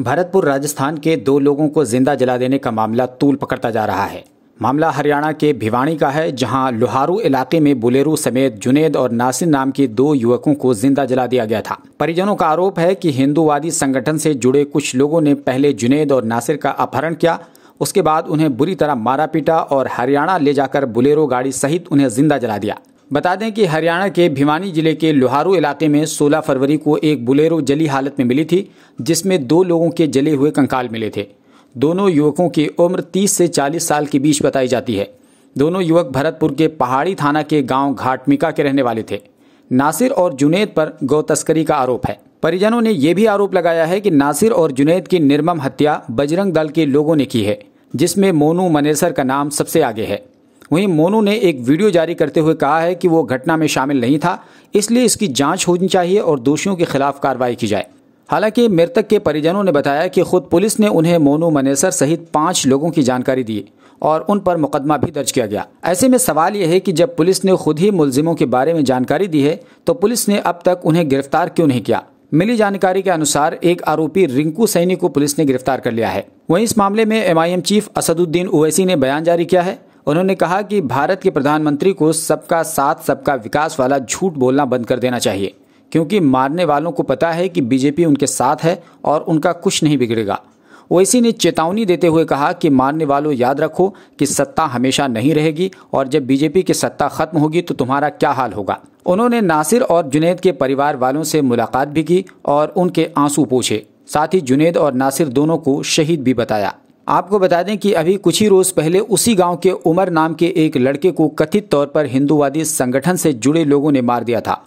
भरतपुर राजस्थान के दो लोगों को जिंदा जला देने का मामला तूल पकड़ता जा रहा है मामला हरियाणा के भिवाणी का है जहां लोहारू इलाके में बुलेरू समेत जुनेद और नासिर नाम के दो युवकों को जिंदा जला दिया गया था परिजनों का आरोप है कि हिंदूवादी संगठन से जुड़े कुछ लोगों ने पहले जुनेद और नासिर का अपहरण किया उसके बाद उन्हें बुरी तरह मारा पीटा और हरियाणा ले जाकर बुलेरो गाड़ी सहित उन्हें जिंदा जला दिया बता दें कि हरियाणा के भिवानी जिले के लोहारू इलाके में 16 फरवरी को एक बुलेरो जली हालत में मिली थी जिसमें दो लोगों के जले हुए कंकाल मिले थे दोनों युवकों की उम्र 30 से 40 साल के बीच बताई जाती है दोनों युवक भरतपुर के पहाड़ी थाना के गांव घाटमिका के रहने वाले थे नासिर और जुनेद पर गौ तस्करी का आरोप है परिजनों ने यह भी आरोप लगाया है कि नासिर और जुनेद की निर्मम हत्या बजरंग दल के लोगों ने की है जिसमें मोनू मनेसर का नाम सबसे आगे है वहीं मोनू ने एक वीडियो जारी करते हुए कहा है कि वो घटना में शामिल नहीं था इसलिए इसकी जांच होनी चाहिए और दोषियों के खिलाफ कार्रवाई की जाए हालांकि मृतक के परिजनों ने बताया कि खुद पुलिस ने उन्हें मोनू मनेसर सहित पाँच लोगों की जानकारी दी और उन पर मुकदमा भी दर्ज किया गया ऐसे में सवाल यह है कि जब पुलिस ने खुद ही मुलजिमों के बारे में जानकारी दी है तो पुलिस ने अब तक उन्हें गिरफ्तार क्यों नहीं किया मिली जानकारी के अनुसार एक आरोपी रिंकू सैनी को पुलिस ने गिरफ्तार कर लिया है वहीं इस मामले में एमआईएम चीफ असदुद्दीन ओवैसी ने बयान जारी किया है उन्होंने कहा कि भारत के प्रधानमंत्री को सबका साथ सबका विकास वाला झूठ बोलना बंद कर देना चाहिए क्योंकि मारने वालों को पता है कि बीजेपी उनके साथ है और उनका कुछ नहीं बिगड़ेगा ओसी ने चेतावनी देते हुए कहा कि मारने वालों याद रखो कि सत्ता हमेशा नहीं रहेगी और जब बीजेपी की सत्ता खत्म होगी तो तुम्हारा क्या हाल होगा उन्होंने नासिर और जुनेद के परिवार वालों से मुलाकात भी की और उनके आंसू पूछे साथ ही जुनेद और नासिर दोनों को शहीद भी बताया आपको बता दें कि अभी कुछ ही रोज पहले उसी गांव के उमर नाम के एक लड़के को कथित तौर पर हिंदूवादी संगठन से जुड़े लोगों ने मार दिया था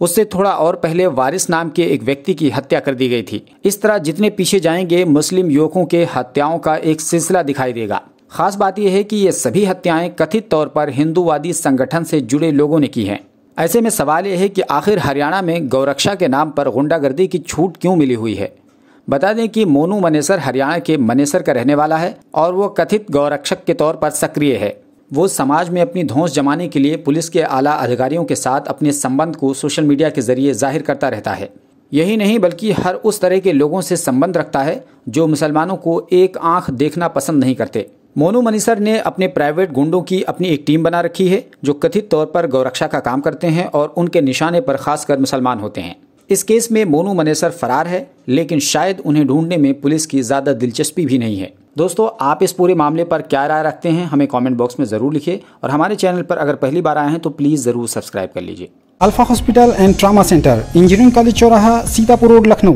उससे थोड़ा और पहले वारिस नाम के एक व्यक्ति की हत्या कर दी गई थी इस तरह जितने पीछे जाएंगे मुस्लिम युवकों के हत्याओं का एक सिलसिला दिखाई देगा खास बात यह है कि ये सभी हत्याएं कथित तौर पर हिंदूवादी संगठन से जुड़े लोगों ने की हैं ऐसे में सवाल यह है कि आखिर हरियाणा में गौरक्षा के नाम पर गुंडागर्दी की छूट क्यों मिली हुई है बता दें कि मोनू मनेसर हरियाणा के मनेसर का रहने वाला है और वो कथित गौरक्षक के तौर पर सक्रिय है वो समाज में अपनी धौंस जमाने के लिए पुलिस के आला अधिकारियों के साथ अपने संबंध को सोशल मीडिया के जरिए जाहिर करता रहता है यही नहीं बल्कि हर उस तरह के लोगों से संबंध रखता है जो मुसलमानों को एक आंख देखना पसंद नहीं करते मोनू मनीसर ने अपने प्राइवेट गुंडों की अपनी एक टीम बना रखी है जो कथित तौर पर गौरक्षा का काम करते हैं और उनके निशाने पर खासकर मुसलमान होते हैं इस केस में मोनू मनेसर फरार है लेकिन शायद उन्हें ढूंढने में पुलिस की ज़्यादा दिलचस्पी भी नहीं है दोस्तों आप इस पूरे मामले पर क्या राय रखते हैं हमें कमेंट बॉक्स में ज़रूर लिखिए और हमारे चैनल पर अगर पहली बार आए हैं तो प्लीज़ ज़रूर सब्सक्राइब कर लीजिए alpha hospital and trauma centre engineering college चौराहा सीतापुर रोड लखनऊ